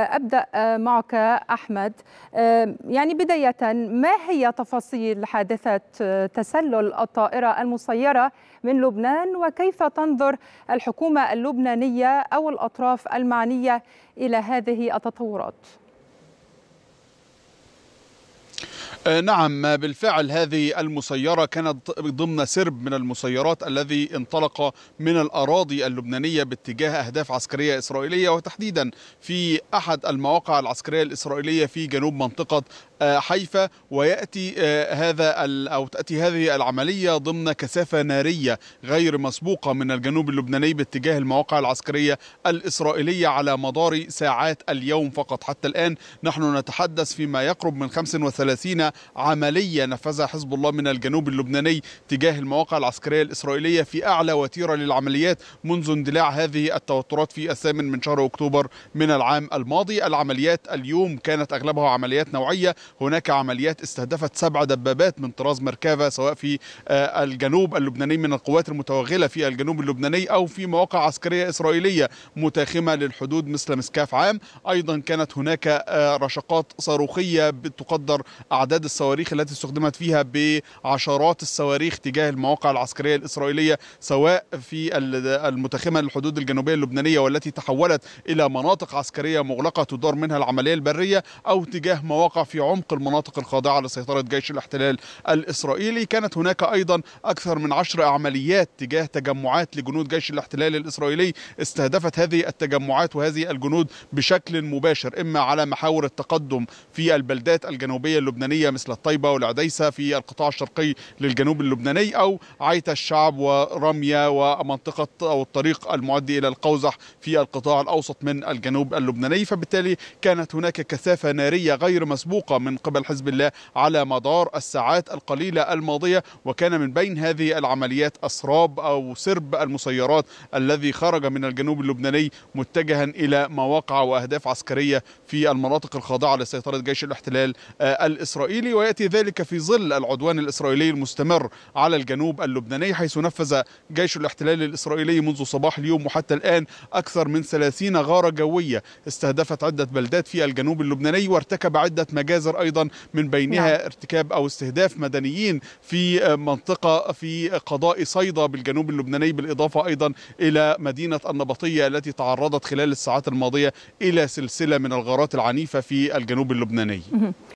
أبدأ آه، معك أحمد آه، يعني بداية ما هي تفاصيل حادثة آه، تسلل الطائرة المسيرة من لبنان وكيف تنظر الحكومة اللبنانية أو الأطراف المعنية إلى هذه التطورات؟ آه، نعم آه، بالفعل هذه المسيرة كانت ضمن سرب من المسيرات الذي انطلق من الأراضي اللبنانية باتجاه أهداف عسكرية إسرائيلية وتحديدا في أحد المواقع العسكرية الإسرائيلية في جنوب منطقة آه، حيفا وياتي هذا او تاتي هذه العمليه ضمن كثافه ناريه غير مسبوقه من الجنوب اللبناني باتجاه المواقع العسكريه الاسرائيليه على مدار ساعات اليوم فقط حتى الان نحن نتحدث فيما يقرب من 35 عملية نفذها حزب الله من الجنوب اللبناني تجاه المواقع العسكرية الإسرائيلية في أعلى وتيرة للعمليات منذ اندلاع هذه التوترات في الثامن من شهر أكتوبر من العام الماضي العمليات اليوم كانت أغلبها عمليات نوعية هناك عمليات استهدفت سبع دبابات من طراز مركافة سواء في آه، الجنوب اللبناني من القوات المتوغلة في الجنوب اللبناني أو في مواقع عسكرية إسرائيلية متاخمة للحدود مثل مسكاف عام أيضا كانت هناك آه، رشقات صاروخية تقدر أعداد عدد الصواريخ التي استخدمت فيها بعشرات الصواريخ تجاه المواقع العسكريه الاسرائيليه سواء في المتخمه للحدود الجنوبيه اللبنانيه والتي تحولت الى مناطق عسكريه مغلقه تدار منها العمليه البريه او تجاه مواقع في عمق المناطق الخاضعه لسيطره جيش الاحتلال الاسرائيلي كانت هناك ايضا اكثر من عشر عمليات تجاه تجمعات لجنود جيش الاحتلال الاسرائيلي استهدفت هذه التجمعات وهذه الجنود بشكل مباشر اما على محاور التقدم في البلدات الجنوبيه اللبنانيه مثل الطيبة والعديسة في القطاع الشرقي للجنوب اللبناني أو عيت الشعب ورمية ومنطقة أو الطريق المعدي إلى القوزح في القطاع الأوسط من الجنوب اللبناني فبالتالي كانت هناك كثافة نارية غير مسبوقة من قبل حزب الله على مدار الساعات القليلة الماضية وكان من بين هذه العمليات أسراب أو سرب المسيرات الذي خرج من الجنوب اللبناني متجها إلى مواقع وأهداف عسكرية في المناطق الخاضعة لسيطرة جيش الاحتلال الإسرائيلي الإسرائيلي ويأتي ذلك في ظل العدوان الإسرائيلي المستمر على الجنوب اللبناني حيث نفذ جيش الاحتلال الإسرائيلي منذ صباح اليوم وحتى الآن أكثر من 30 غارة جوية استهدفت عدة بلدات في الجنوب اللبناني وارتكب عدة مجازر أيضا من بينها نعم. ارتكاب أو استهداف مدنيين في منطقة في قضاء صيدا بالجنوب اللبناني بالإضافة أيضا إلى مدينة النبطية التي تعرضت خلال الساعات الماضية إلى سلسلة من الغارات العنيفة في الجنوب اللبناني